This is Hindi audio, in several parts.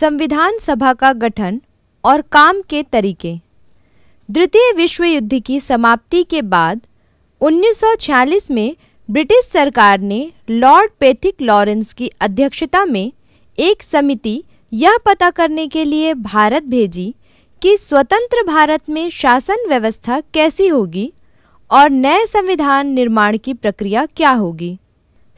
संविधान सभा का गठन और काम के तरीके द्वितीय विश्व युद्ध की समाप्ति के बाद 1946 में ब्रिटिश सरकार ने लॉर्ड पेथिक लॉरेंस की अध्यक्षता में एक समिति यह पता करने के लिए भारत भेजी कि स्वतंत्र भारत में शासन व्यवस्था कैसी होगी और नए संविधान निर्माण की प्रक्रिया क्या होगी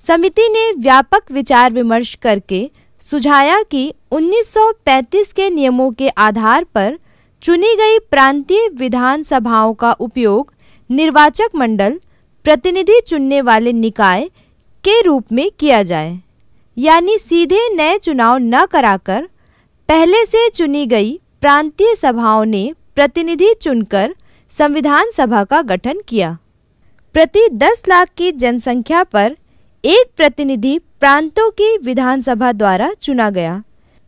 समिति ने व्यापक विचार विमर्श करके सुझाया कि 1935 के नियमों के आधार पर चुनी गई प्रांतीय विधानसभाओं का उपयोग निर्वाचक मंडल प्रतिनिधि चुनने वाले निकाय के रूप में किया जाए यानी सीधे नए चुनाव न कराकर पहले से चुनी गई प्रांतीय सभाओं ने प्रतिनिधि चुनकर संविधान सभा का गठन किया प्रति 10 लाख की जनसंख्या पर एक प्रतिनिधि प्रांतों की विधानसभा द्वारा चुना गया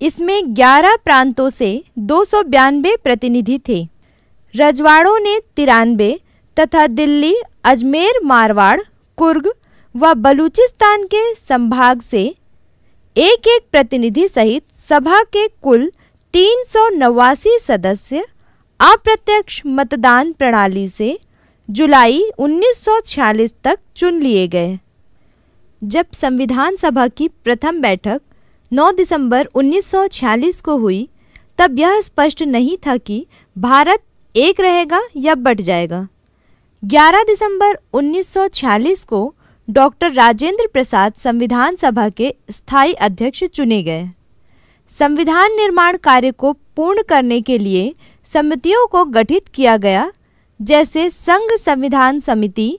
इसमें 11 प्रांतों से दो प्रतिनिधि थे रजवाड़ों ने तिरानबे तथा दिल्ली अजमेर मारवाड़ कुर्ग व बलूचिस्तान के संभाग से एक एक प्रतिनिधि सहित सभा के कुल तीन सदस्य अप्रत्यक्ष मतदान प्रणाली से जुलाई 1946 तक चुन लिए गए जब संविधान सभा की प्रथम बैठक 9 दिसंबर 1946 को हुई तब यह स्पष्ट नहीं था कि भारत एक रहेगा या बट जाएगा 11 दिसंबर 1946 को डॉक्टर राजेंद्र प्रसाद संविधान सभा के स्थायी अध्यक्ष चुने गए संविधान निर्माण कार्य को पूर्ण करने के लिए समितियों को गठित किया गया जैसे संघ संविधान समिति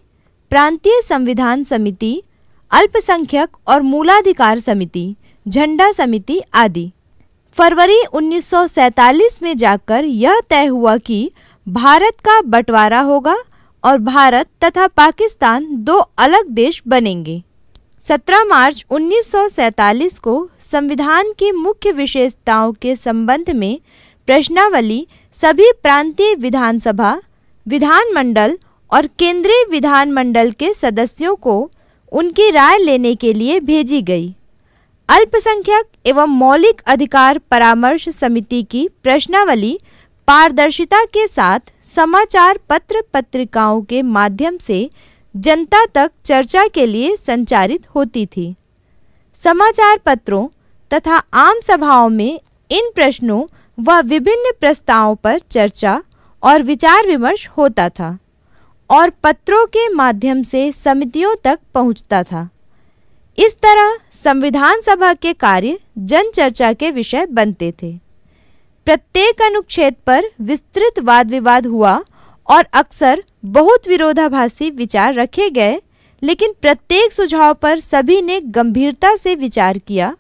प्रांतीय संविधान समिति अल्पसंख्यक और मूलाधिकार समिति झंडा समिति आदि फरवरी 1947 में जाकर यह तय हुआ कि भारत का बंटवारा होगा और भारत तथा पाकिस्तान दो अलग देश बनेंगे 17 मार्च 1947 को संविधान की मुख्य विशेषताओं के संबंध में प्रश्नावली सभी प्रांतीय विधानसभा विधानमंडल और केंद्रीय विधानमंडल के सदस्यों को उनकी राय लेने के लिए भेजी गई अल्पसंख्यक एवं मौलिक अधिकार परामर्श समिति की प्रश्नावली पारदर्शिता के साथ समाचार पत्र पत्रिकाओं के माध्यम से जनता तक चर्चा के लिए संचारित होती थी समाचार पत्रों तथा आम सभाओं में इन प्रश्नों व विभिन्न प्रस्तावों पर चर्चा और विचार विमर्श होता था और पत्रों के माध्यम से समितियों तक पहुंचता था इस तरह संविधान सभा के कार्य जन चर्चा के विषय बनते थे प्रत्येक अनुच्छेद पर विस्तृत वाद विवाद हुआ और अक्सर बहुत विरोधाभासी विचार रखे गए लेकिन प्रत्येक सुझाव पर सभी ने गंभीरता से विचार किया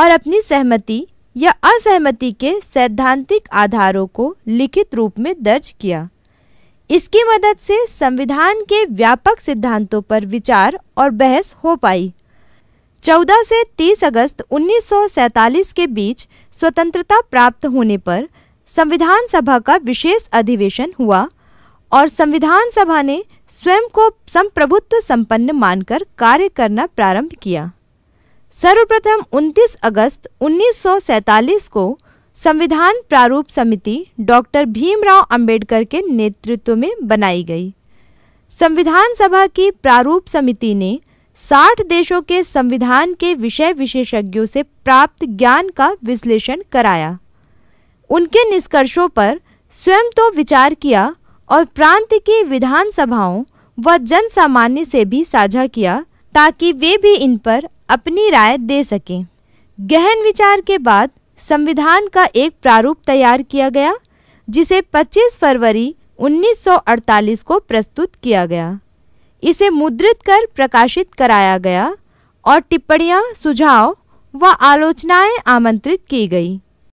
और अपनी सहमति या असहमति के सैद्धांतिक आधारों को लिखित रूप में दर्ज किया इसकी मदद से संविधान के व्यापक सिद्धांतों पर विचार और बहस हो पाई 14 से 30 अगस्त 1947 के बीच स्वतंत्रता प्राप्त होने पर संविधान सभा का विशेष अधिवेशन हुआ और संविधान सभा ने स्वयं को संप्रभुत्व संपन्न मानकर कार्य करना प्रारंभ किया सर्वप्रथम 29 अगस्त 1947 को संविधान प्रारूप समिति डॉक्टर भीमराव अंबेडकर के नेतृत्व में बनाई गई संविधान सभा की प्रारूप समिति ने 60 देशों के संविधान के विषय विशेषज्ञों से प्राप्त ज्ञान का विश्लेषण कराया उनके निष्कर्षों पर स्वयं तो विचार किया और प्रांत की विधानसभाओं व जन सामान्य से भी साझा किया ताकि वे भी इन पर अपनी राय दे सकें गहन विचार के बाद संविधान का एक प्रारूप तैयार किया गया जिसे 25 फरवरी 1948 को प्रस्तुत किया गया इसे मुद्रित कर प्रकाशित कराया गया और टिप्पणियां, सुझाव व आलोचनाएं आमंत्रित की गई